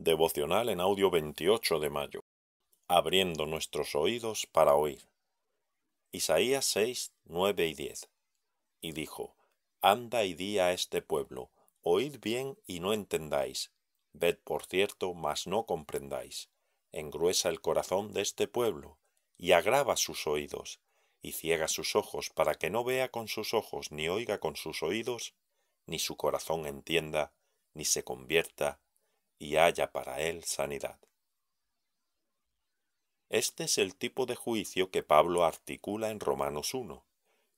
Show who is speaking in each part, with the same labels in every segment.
Speaker 1: Devocional en audio 28 de mayo. Abriendo nuestros oídos para oír. Isaías 6, 9 y 10. Y dijo, Anda y di a este pueblo, oíd bien y no entendáis, ved por cierto, mas no comprendáis. Engruesa el corazón de este pueblo, y agrava sus oídos, y ciega sus ojos, para que no vea con sus ojos, ni oiga con sus oídos, ni su corazón entienda, ni se convierta, y haya para él sanidad. Este es el tipo de juicio que Pablo articula en Romanos 1,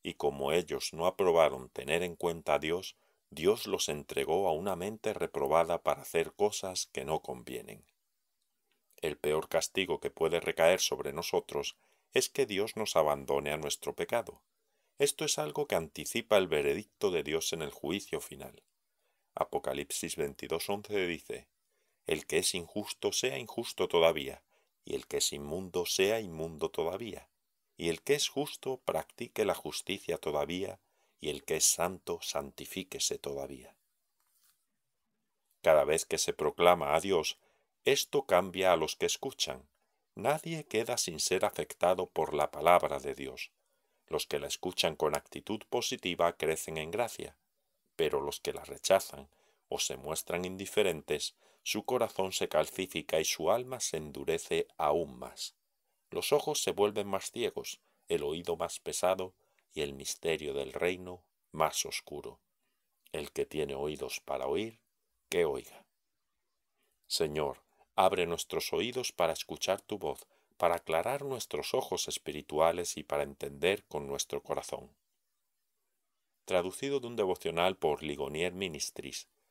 Speaker 1: y como ellos no aprobaron tener en cuenta a Dios, Dios los entregó a una mente reprobada para hacer cosas que no convienen. El peor castigo que puede recaer sobre nosotros es que Dios nos abandone a nuestro pecado. Esto es algo que anticipa el veredicto de Dios en el juicio final. Apocalipsis 22.11 dice, el que es injusto sea injusto todavía, y el que es inmundo sea inmundo todavía, y el que es justo practique la justicia todavía, y el que es santo santifíquese todavía. Cada vez que se proclama a Dios, esto cambia a los que escuchan. Nadie queda sin ser afectado por la palabra de Dios. Los que la escuchan con actitud positiva crecen en gracia, pero los que la rechazan o se muestran indiferentes, su corazón se calcifica y su alma se endurece aún más. Los ojos se vuelven más ciegos, el oído más pesado y el misterio del reino más oscuro. El que tiene oídos para oír, que oiga. Señor, abre nuestros oídos para escuchar tu voz, para aclarar nuestros ojos espirituales y para entender con nuestro corazón. Traducido de un devocional por Ligonier Ministris,